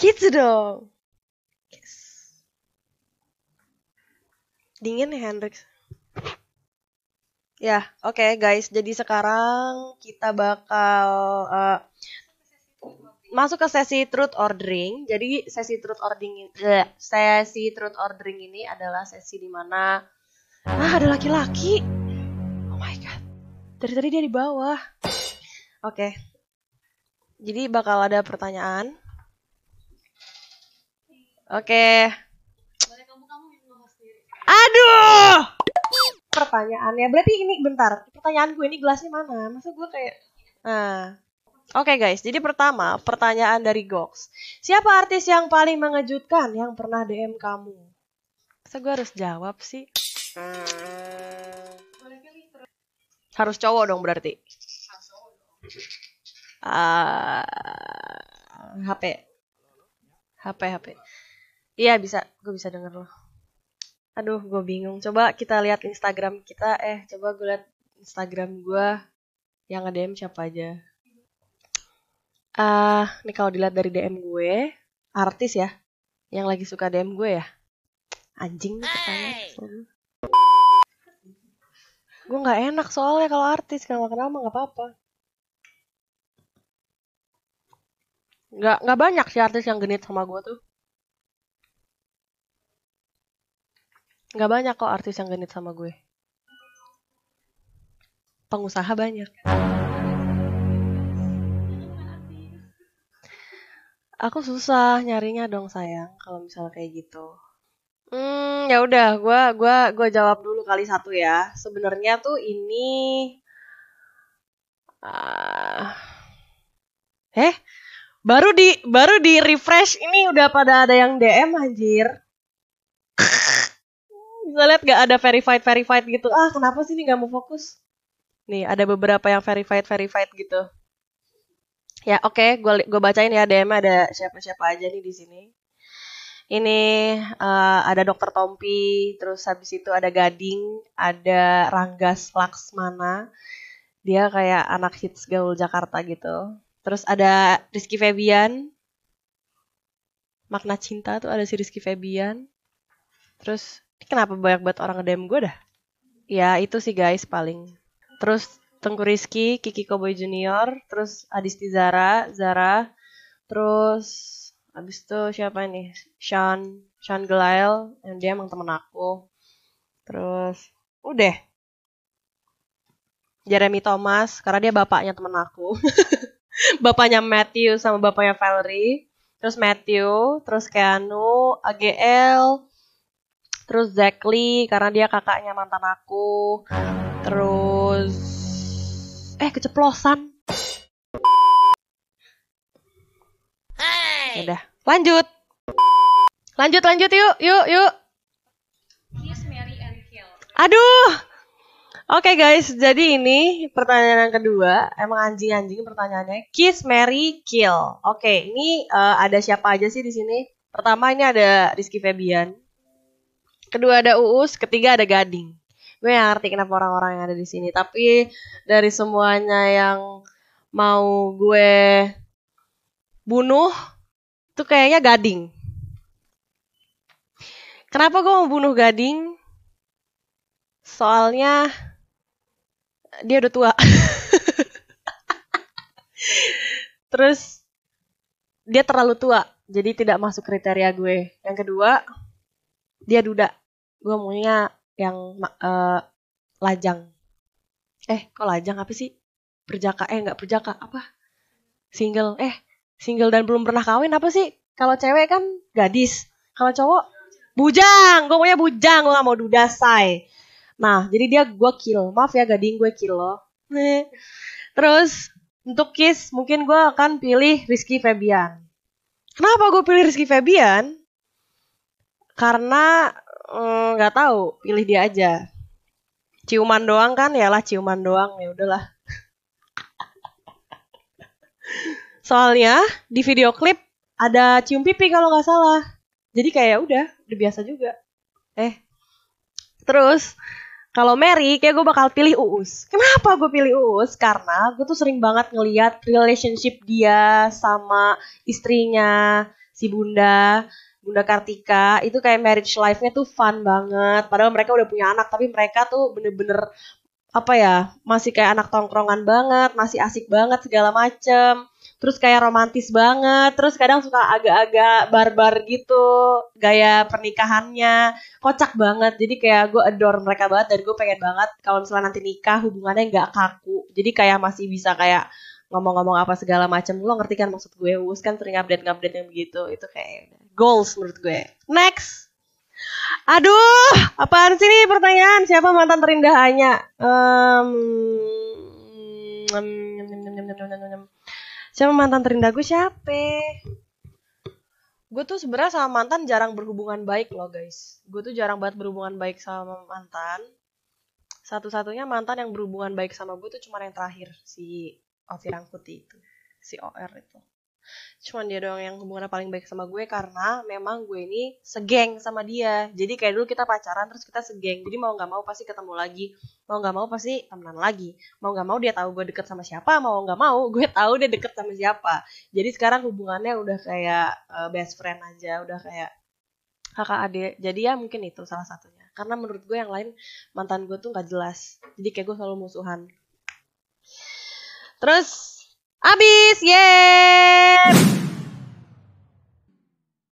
Gitu dong. Yes. Dingin ya Hendrix. Ya, oke okay, guys. Jadi sekarang kita bakal uh, masuk ke sesi truth ordering. Jadi sesi truth ordering uh, eh, sesi truth ordering ini adalah sesi dimana ah ada laki-laki. Oh my god. Dari tadi dia di bawah. Oke. Okay. Jadi bakal ada pertanyaan Oke. Aduh. Pertanyaannya berarti ini bentar. Pertanyaan gue ini gelasnya mana? Masa gue kayak Nah. Oke okay guys, jadi pertama pertanyaan dari Gox. Siapa artis yang paling mengejutkan yang pernah DM kamu? Masa gue harus jawab sih? Harus cowok dong berarti. Uh, ah, HP. HP, HP. Iya bisa, gue bisa denger lo. Aduh, gue bingung. Coba kita lihat Instagram kita. Eh, coba gue lihat Instagram gue yang nge-DM siapa aja. Ah, uh, nih kalau dilihat dari DM gue, artis ya, yang lagi suka DM gue ya. Anjing katanya. Gue nggak enak soalnya kalau artis kenapa kenapa nggak apa-apa. Nggak nggak banyak sih artis yang genit sama gue tuh. Gak banyak kok artis yang genit sama gue. Pengusaha banyak. Aku susah nyarinya dong sayang kalau misal kayak gitu. Hmm, ya udah, gue gua gua jawab dulu kali satu ya. Sebenarnya tuh ini uh, eh baru di baru di refresh ini udah pada ada yang DM anjir bisa lihat gak ada verified verified gitu ah kenapa sih ini gak mau fokus nih ada beberapa yang verified verified gitu ya oke okay, gue gue bacain ya DM ada siapa siapa aja nih di sini ini uh, ada dokter Tompi terus habis itu ada Gading ada Ranggas Laksmana dia kayak anak hits gaul Jakarta gitu terus ada Rizky Febian makna cinta tuh ada si Rizky Febian terus Kenapa banyak banget orang ngedem gue dah? Ya itu sih guys paling. Terus Tengku Rizky, Kiki Koboy Junior, terus Adisti Zara, Zara, terus abis itu siapa ini Sean, Sean Gelael, yang dia emang temen aku. Terus udah. Jeremy Thomas, karena dia bapaknya temen aku. bapaknya Matthew sama bapaknya Valerie. Terus Matthew, terus Keanu, AGL, terus Zack karena dia kakaknya mantan aku terus eh keceplosan hey. udah lanjut lanjut lanjut yuk yuk yuk Kiss, Mary, and Kill. aduh oke okay, guys jadi ini pertanyaan yang kedua emang anjing-anjing pertanyaannya kiss Mary kill oke okay, ini uh, ada siapa aja sih di sini pertama ini ada Rizky Febian kedua ada Uus, ketiga ada Gading. Gue yang ngerti kenapa orang-orang yang ada di sini. Tapi dari semuanya yang mau gue bunuh, tuh kayaknya Gading. Kenapa gue mau bunuh Gading? Soalnya dia udah tua. Terus dia terlalu tua, jadi tidak masuk kriteria gue. Yang kedua, dia duda gue maunya yang uh, lajang eh kok lajang apa sih perjaka eh nggak perjaka apa single eh single dan belum pernah kawin apa sih kalau cewek kan gadis kalau cowok bujang gue maunya bujang gue gak mau dudasai nah jadi dia gue kill maaf ya gading gue kill lo eh, terus untuk kiss mungkin gue akan pilih Rizky Febian kenapa gue pilih Rizky Febian karena Eh, nggak mm, tahu pilih dia aja ciuman doang kan ya lah ciuman doang ya udahlah soalnya di video klip ada cium pipi kalau nggak salah jadi kayak udah udah biasa juga eh terus kalau Mary kayak gue bakal pilih Uus. Kenapa gue pilih Uus? Karena gue tuh sering banget ngeliat relationship dia sama istrinya si Bunda Bunda Kartika itu kayak marriage life-nya tuh fun banget. Padahal mereka udah punya anak tapi mereka tuh bener-bener apa ya masih kayak anak tongkrongan banget, masih asik banget segala macem. Terus kayak romantis banget, terus kadang suka agak-agak barbar gitu gaya pernikahannya, kocak banget. Jadi kayak gue adore mereka banget dan gue pengen banget kalau misalnya nanti nikah hubungannya nggak kaku. Jadi kayak masih bisa kayak ngomong-ngomong apa segala macem, Lo ngerti kan maksud gue? Us kan sering update-update yang begitu. Itu kayak ya goals menurut gue. Next. Aduh, apaan sih nih pertanyaan? Siapa mantan terindah Anya? siapa mantan terindah gue siapa? Gue tuh sebenarnya sama mantan jarang berhubungan baik loh guys. Gue tuh jarang banget berhubungan baik sama mantan. Satu-satunya mantan yang berhubungan baik sama gue tuh cuma yang terakhir si Ovi Rangkuti itu, si OR itu cuman dia doang yang hubungannya paling baik sama gue karena memang gue ini segeng sama dia jadi kayak dulu kita pacaran terus kita segeng jadi mau nggak mau pasti ketemu lagi mau nggak mau pasti temenan lagi mau nggak mau dia tahu gue deket sama siapa mau nggak mau gue tahu dia deket sama siapa jadi sekarang hubungannya udah kayak eh, best friend aja udah kayak kakak adik jadi ya mungkin itu salah satunya karena menurut gue yang lain mantan gue tuh nggak jelas jadi kayak gue selalu musuhan terus Abis, yeay!